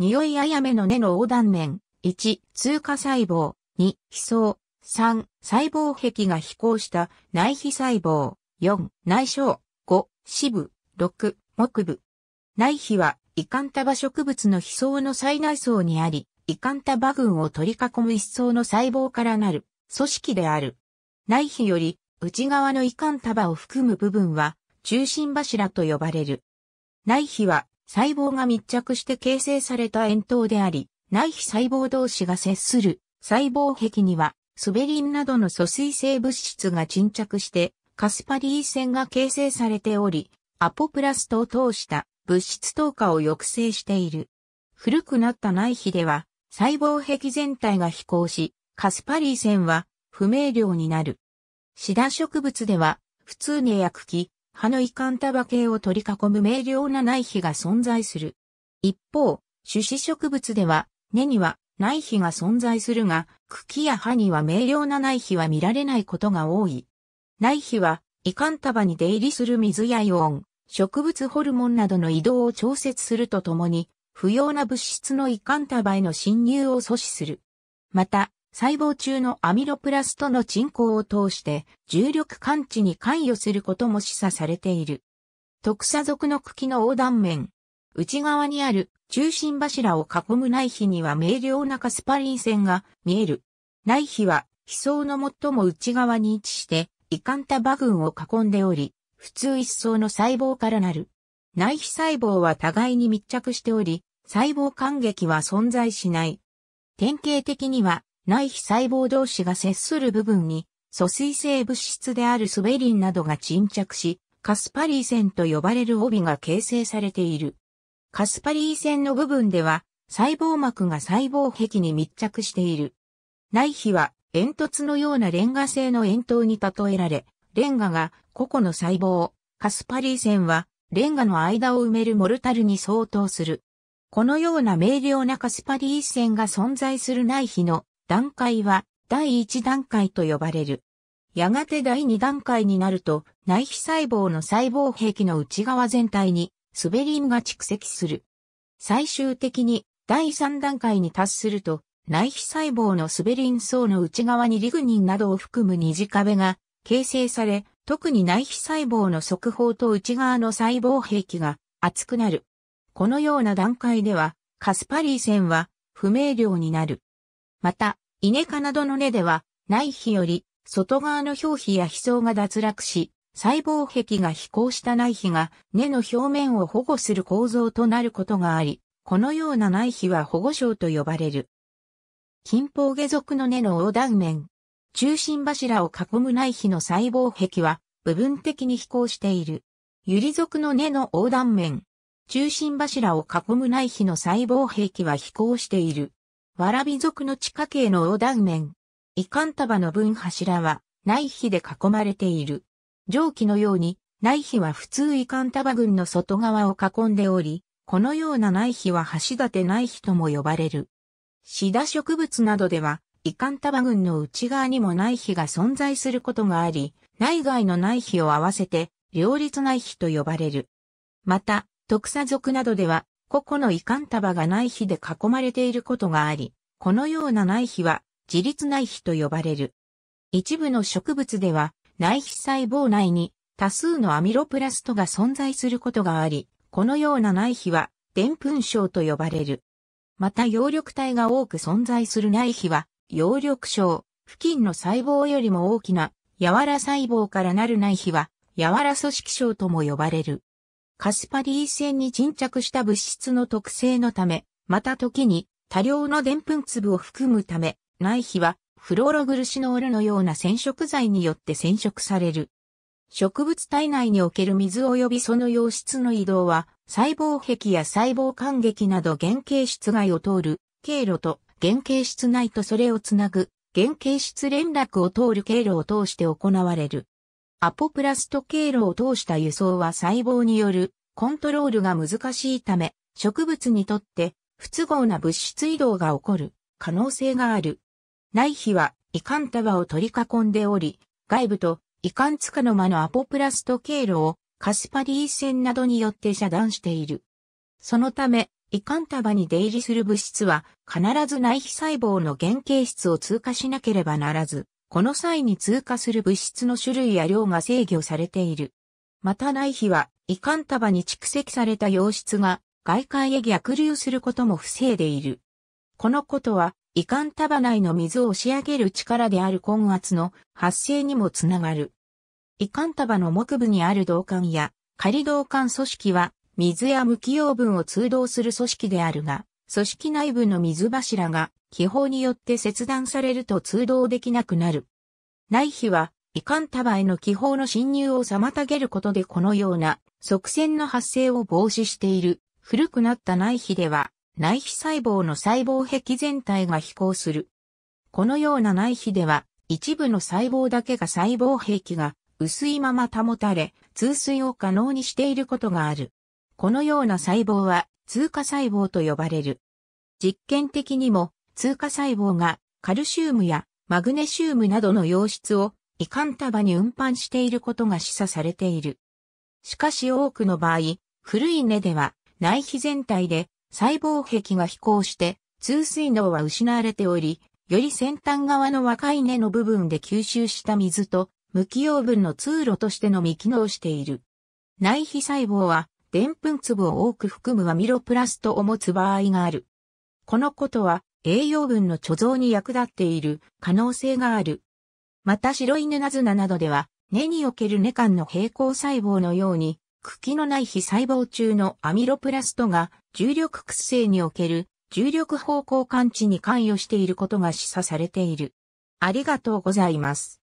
匂いあやめの根の横断面。1、通過細胞。2、飛層。3、細胞壁が飛行した内皮細胞。4、内小。5、支部。6、木部。内皮は、胃管束植物の飛層の最内層にあり、胃管束群を取り囲む一層の細胞からなる組織である。内皮より内側の胃管束を含む部分は中心柱と呼ばれる。内皮は細胞が密着して形成された円筒であり、内皮細胞同士が接する細胞壁には、スベリンなどの疎水性物質が沈着して、カスパリー線が形成されており、アポプラストを通した物質透過を抑制している。古くなった内皮では、細胞壁全体が飛行し、カスパリー線は不明瞭になる。シダ植物では、普通に薬器、葉の遺憾束系を取り囲む明瞭な内皮が存在する。一方、種子植物では、根には内皮が存在するが、茎や葉には明瞭な内皮は見られないことが多い。内皮は、遺憾束に出入りする水やイオン、植物ホルモンなどの移動を調節するとともに、不要な物質の遺憾束への侵入を阻止する。また、細胞中のアミロプラスとの沈降を通して重力感知に関与することも示唆されている。特砂属の茎の横断面。内側にある中心柱を囲む内皮には明瞭なカスパリン線が見える。内皮は、被層の最も内側に位置して、イカンタバ群を囲んでおり、普通一層の細胞からなる。内皮細胞は互いに密着しており、細胞間隙は存在しない。典型的には、内皮細胞同士が接する部分に、疎水性物質であるスベリンなどが沈着し、カスパリー線と呼ばれる帯が形成されている。カスパリー線の部分では、細胞膜が細胞壁に密着している。内皮は煙突のようなレンガ製の円筒に例えられ、レンガが個々の細胞、カスパリー線はレンガの間を埋めるモルタルに相当する。このような明瞭なカスパリー線が存在する内皮の段階は第1段階と呼ばれる。やがて第2段階になると、内皮細胞の細胞壁の内側全体に、スベリンが蓄積する。最終的に、第3段階に達すると、内皮細胞のスベリン層の内側にリグニンなどを含む二次壁が形成され、特に内皮細胞の側方と内側の細胞壁が厚くなる。このような段階では、カスパリー線は不明瞭になる。また、稲科などの根では、内皮より、外側の表皮や皮層が脱落し、細胞壁が飛行した内皮が根の表面を保護する構造となることがあり、このような内皮は保護症と呼ばれる。近方下属の根の横断面、中心柱を囲む内皮の細胞壁は部分的に飛行している。ゆり属の根の横断面、中心柱を囲む内皮の細胞壁は飛行している。わらび族の地下茎の横断面。遺憾束の分柱は、内皮で囲まれている。上記のように、内皮は普通遺憾束群の外側を囲んでおり、このような内皮は橋立内皮とも呼ばれる。シダ植物などでは、遺憾束群の内側にも内皮が存在することがあり、内外の内皮を合わせて、両立内皮と呼ばれる。また、特砂族などでは、個々の遺憾束が内皮で囲まれていることがあり、このような内皮は自立内皮と呼ばれる。一部の植物では内皮細胞内に多数のアミロプラストが存在することがあり、このような内皮はデンプン症と呼ばれる。また葉緑体が多く存在する内皮は葉緑症、付近の細胞よりも大きな柔ら細胞からなる内皮は柔ら組織症とも呼ばれる。カスパリー線に沈着した物質の特性のため、また時に多量のプン粒を含むため、内皮はフローログルシノールのような染色剤によって染色される。植物体内における水及びその溶質の移動は、細胞壁や細胞間隙など原型室外を通る経路と原型室内とそれをつなぐ原型室連絡を通る経路を通して行われる。アポプラスト経路を通した輸送は細胞によるコントロールが難しいため、植物にとって不都合な物質移動が起こる可能性がある。内皮は遺憾束を取り囲んでおり、外部と遺憾束の間のアポプラスト経路をカスパリー線などによって遮断している。そのため、遺憾束に出入りする物質は必ず内皮細胞の原型質を通過しなければならず、この際に通過する物質の種類や量が制御されている。またない日は、胃管束に蓄積された溶質が外界へ逆流することも防いでいる。このことは、胃管束内の水を押し上げる力である根圧の発生にもつながる。胃管束の木部にある導管や仮導管組織は、水や無機養分を通動する組織であるが、組織内部の水柱が気泡によって切断されると通動できなくなる。内皮は、胃管束への気泡の侵入を妨げることでこのような側線の発生を防止している。古くなった内皮では、内皮細胞の細胞壁全体が飛行する。このような内皮では、一部の細胞だけが細胞壁が薄いまま保たれ、通水を可能にしていることがある。このような細胞は、通過細胞と呼ばれる。実験的にも、通過細胞がカルシウムやマグネシウムなどの溶質を胃管束に運搬していることが示唆されている。しかし多くの場合、古い根では内皮全体で細胞壁が飛行して通水脳は失われており、より先端側の若い根の部分で吸収した水と無機養分の通路としてのみ機能している。内皮細胞は、でんぷん粒を多く含むアミロプラストを持つ場合がある。このことは、栄養分の貯蔵に役立っている可能性がある。また白犬ヌナズナなどでは、根における根間の平行細胞のように、茎のない非細胞中のアミロプラストが重力屈性における重力方向感知に関与していることが示唆されている。ありがとうございます。